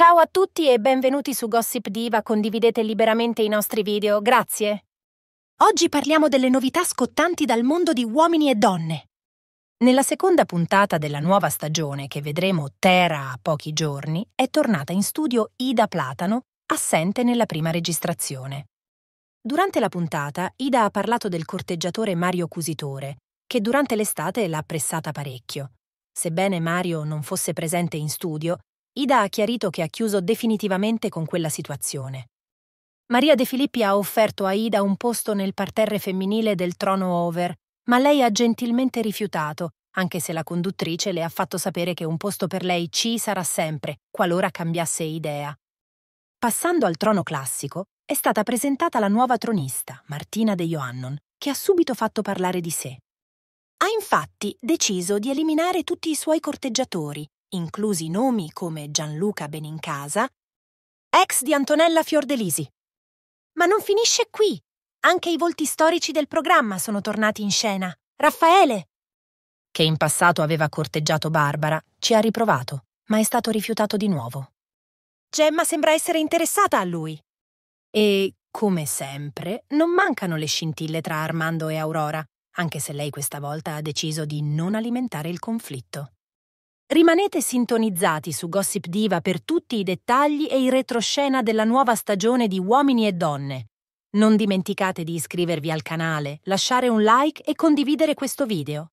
Ciao a tutti e benvenuti su Gossip Diva, condividete liberamente i nostri video, grazie. Oggi parliamo delle novità scottanti dal mondo di uomini e donne. Nella seconda puntata della nuova stagione, che vedremo Terra a pochi giorni, è tornata in studio Ida Platano, assente nella prima registrazione. Durante la puntata, Ida ha parlato del corteggiatore Mario Cusitore, che durante l'estate l'ha pressata parecchio. Sebbene Mario non fosse presente in studio, Ida ha chiarito che ha chiuso definitivamente con quella situazione. Maria De Filippi ha offerto a Ida un posto nel parterre femminile del trono over, ma lei ha gentilmente rifiutato, anche se la conduttrice le ha fatto sapere che un posto per lei ci sarà sempre, qualora cambiasse idea. Passando al trono classico, è stata presentata la nuova tronista, Martina De Joannon, che ha subito fatto parlare di sé. Ha infatti deciso di eliminare tutti i suoi corteggiatori inclusi nomi come Gianluca Benincasa, ex di Antonella Fiordelisi. Ma non finisce qui. Anche i volti storici del programma sono tornati in scena. Raffaele, che in passato aveva corteggiato Barbara, ci ha riprovato, ma è stato rifiutato di nuovo. Gemma sembra essere interessata a lui. E, come sempre, non mancano le scintille tra Armando e Aurora, anche se lei questa volta ha deciso di non alimentare il conflitto. Rimanete sintonizzati su Gossip Diva per tutti i dettagli e i retroscena della nuova stagione di Uomini e Donne. Non dimenticate di iscrivervi al canale, lasciare un like e condividere questo video.